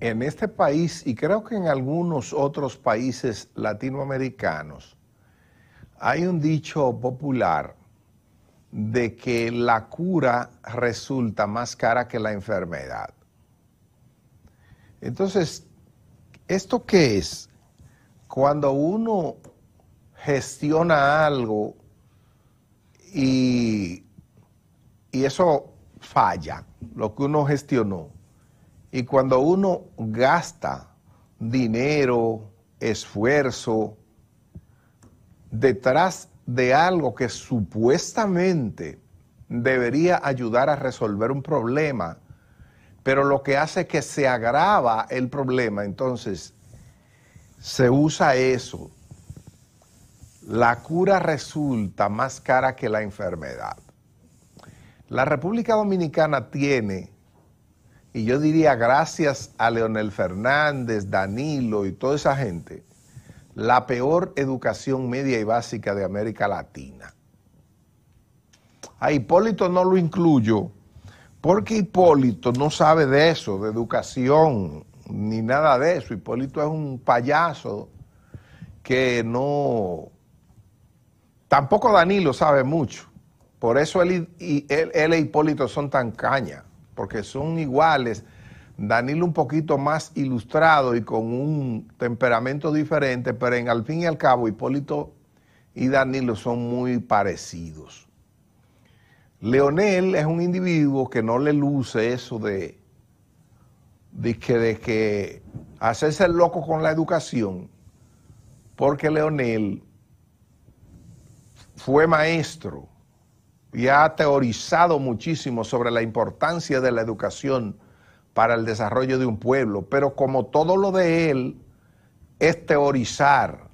en este país y creo que en algunos otros países latinoamericanos hay un dicho popular de que la cura resulta más cara que la enfermedad. Entonces, ¿esto qué es? Cuando uno gestiona algo y, y eso falla, lo que uno gestionó y cuando uno gasta dinero, esfuerzo, detrás de algo que supuestamente debería ayudar a resolver un problema, pero lo que hace es que se agrava el problema, entonces se usa eso. La cura resulta más cara que la enfermedad. La República Dominicana tiene y yo diría gracias a Leonel Fernández, Danilo y toda esa gente, la peor educación media y básica de América Latina. A Hipólito no lo incluyo porque Hipólito no sabe de eso, de educación, ni nada de eso. Hipólito es un payaso que no... Tampoco Danilo sabe mucho. Por eso él, y, e Hipólito son tan cañas porque son iguales. Danilo un poquito más ilustrado y con un temperamento diferente, pero en, al fin y al cabo Hipólito y Danilo son muy parecidos. Leonel es un individuo que no le luce eso de, que, de que hacerse el loco con la educación, porque Leonel fue maestro y ha teorizado muchísimo sobre la importancia de la educación para el desarrollo de un pueblo, pero como todo lo de él es teorizar,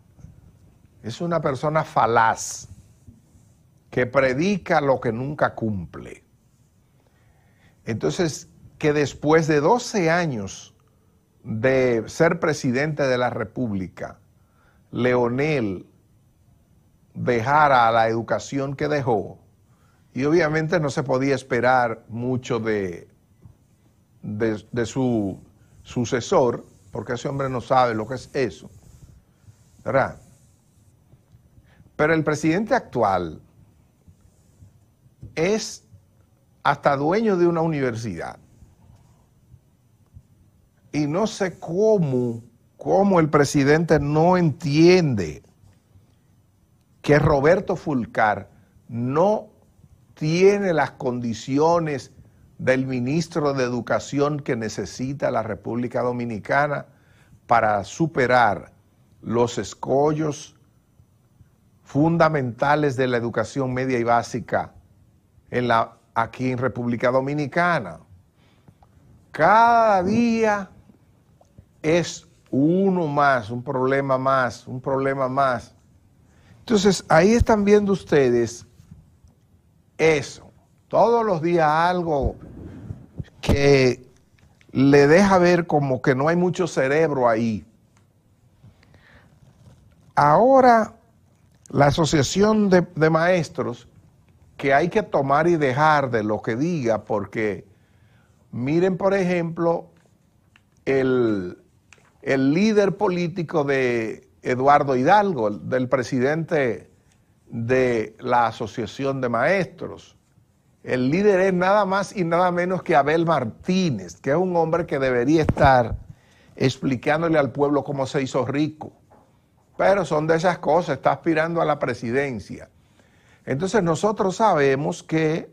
es una persona falaz que predica lo que nunca cumple. Entonces, que después de 12 años de ser presidente de la República, Leonel dejara la educación que dejó, y obviamente no se podía esperar mucho de, de, su sucesor, porque ese hombre no sabe lo que es eso. ¿Verdad? Pero el presidente actual es hasta dueño de una universidad. Y no sé cómo, cómo el presidente no entiende que Roberto Fulcar no tiene las condiciones del ministro de Educación que necesita la República Dominicana para superar los escollos fundamentales de la educación media y básica en la, aquí en República Dominicana. Cada día es uno más, un problema más, un problema más. Entonces, ahí están viendo ustedes eso. Todos los días algo que le deja ver como que no hay mucho cerebro ahí. Ahora, la asociación de, maestros, que hay que tomar y dejar de lo que diga, porque miren, por ejemplo, el, el líder político de Eduardo Hidalgo, del presidente de la Asociación de Maestros. El líder es nada más y nada menos que Abel Martínez, que es un hombre que debería estar explicándole al pueblo cómo se hizo rico. Pero son de esas cosas, está aspirando a la presidencia. Entonces nosotros sabemos que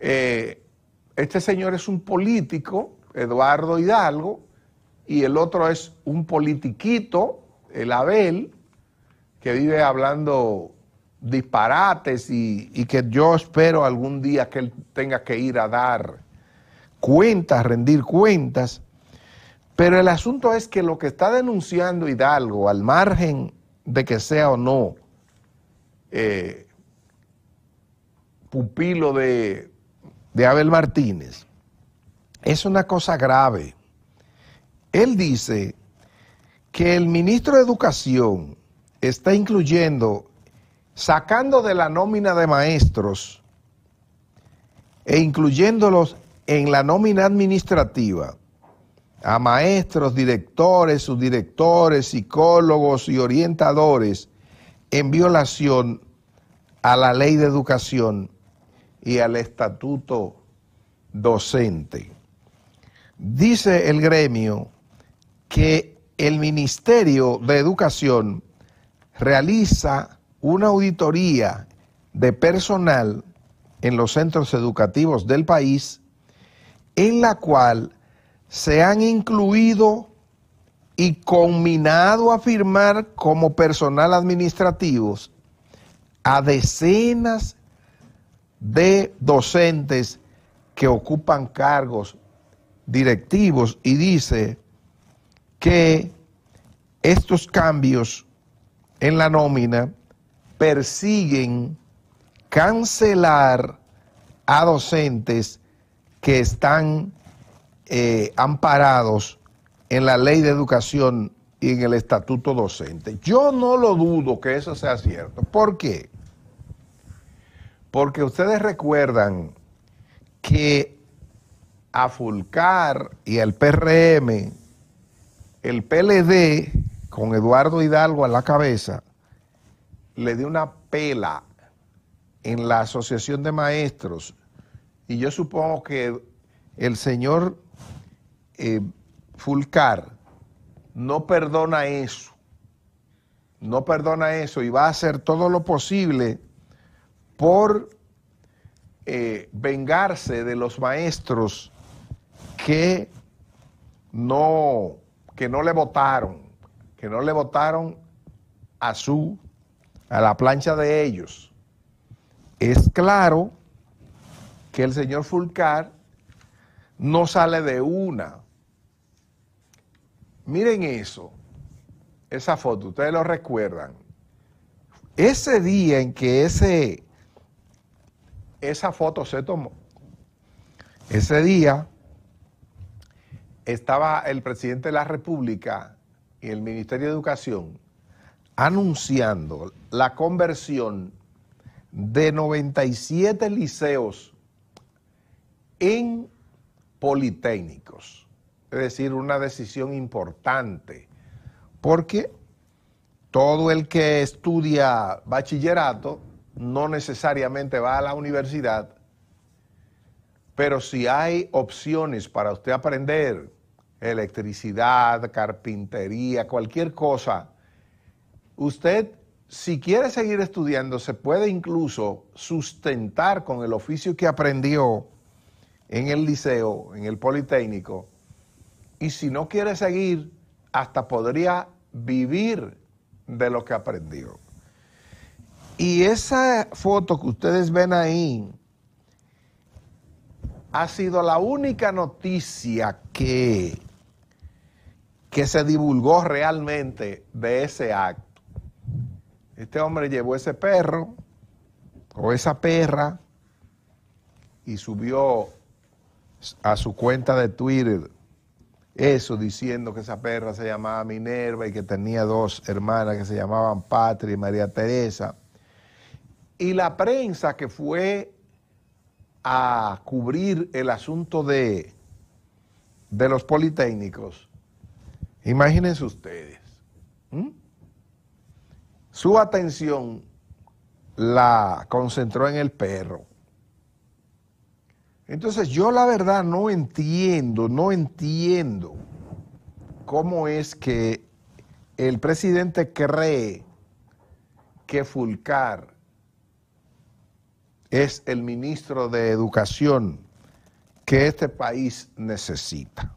eh, este señor es un político, Eduardo Hidalgo, y el otro es un politiquito, el Abel, que vive hablando disparates y, que yo espero algún día que él tenga que ir a dar cuentas, rendir cuentas. Pero el asunto es que lo que está denunciando Hidalgo, al margen de que sea o no eh, pupilo de Abel Martínez, es una cosa grave. Él dice que el ministro de Educación está incluyendo, sacando de la nómina de maestros e incluyéndolos en la nómina administrativa, a maestros, directores, subdirectores, psicólogos y orientadores, en violación a la ley de educación y al estatuto docente. Dice el gremio que el Ministerio de Educación realiza una auditoría de personal en los centros educativos del país, en la cual se han incluido y combinado a firmar como personal administrativos a decenas de docentes que ocupan cargos directivos y dice que estos cambios en la nómina persiguen cancelar a docentes que están eh, amparados en la ley de educación y en el estatuto docente. Yo no lo dudo que eso sea cierto. ¿Por qué? Porque ustedes recuerdan que a Fulcar y al PRM, el PLD con Eduardo Hidalgo a la cabeza, le dio una pela en la Asociación de Maestros y yo supongo que el señor eh, Fulcar no perdona eso, no perdona eso y va a hacer todo lo posible por eh, vengarse de los maestros que no, que no le votaron que no le votaron a su, a la plancha de ellos. Es claro que el señor Fulcar no sale de una. Miren eso, esa foto, ustedes lo recuerdan. Ese día en que ese, esa foto se tomó, ese día estaba el presidente de la República y el Ministerio de Educación anunciando la conversión de 97 liceos en politécnicos. Es decir, una decisión importante, porque todo el que estudia bachillerato no necesariamente va a la universidad, pero si hay opciones para usted aprender electricidad, carpintería, cualquier cosa. Usted, si quiere seguir estudiando, se puede incluso sustentar con el oficio que aprendió en el liceo, en el Politécnico. Y si no quiere seguir, hasta podría vivir de lo que aprendió. Y esa foto que ustedes ven ahí ha sido la única noticia que que se divulgó realmente de ese acto. Este hombre llevó ese perro o esa perra y subió a su cuenta de Twitter eso diciendo que esa perra se llamaba Minerva y que tenía dos hermanas que se llamaban Patria y María Teresa. Y la prensa que fue a cubrir el asunto de, de los politécnicos Imagínense ustedes. Su atención la concentró en el perro. Entonces yo la verdad no entiendo, no entiendo cómo es que el presidente cree que Fulcar es el ministro de Educación que este país necesita.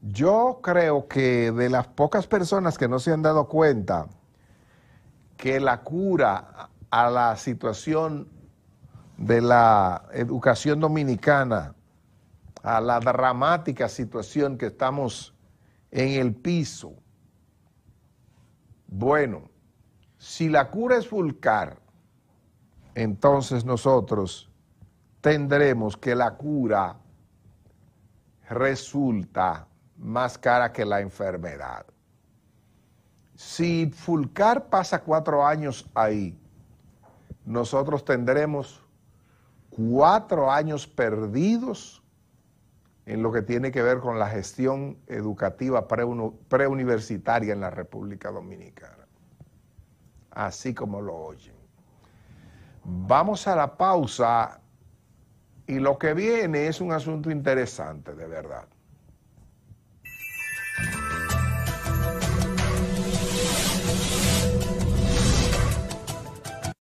Yo creo que de las pocas personas que no se han dado cuenta que la cura a la situación de la educación dominicana, a la dramática situación que estamos en el piso, bueno, si la cura es vulcar, entonces nosotros tendremos que la cura resulta más cara que la enfermedad. Si Fulcar pasa cuatro años ahí, nosotros tendremos cuatro años perdidos en lo que tiene que ver con la gestión educativa preuniversitaria en la República Dominicana. Así como lo oyen. Vamos a la pausa y lo que viene es un asunto interesante, de verdad.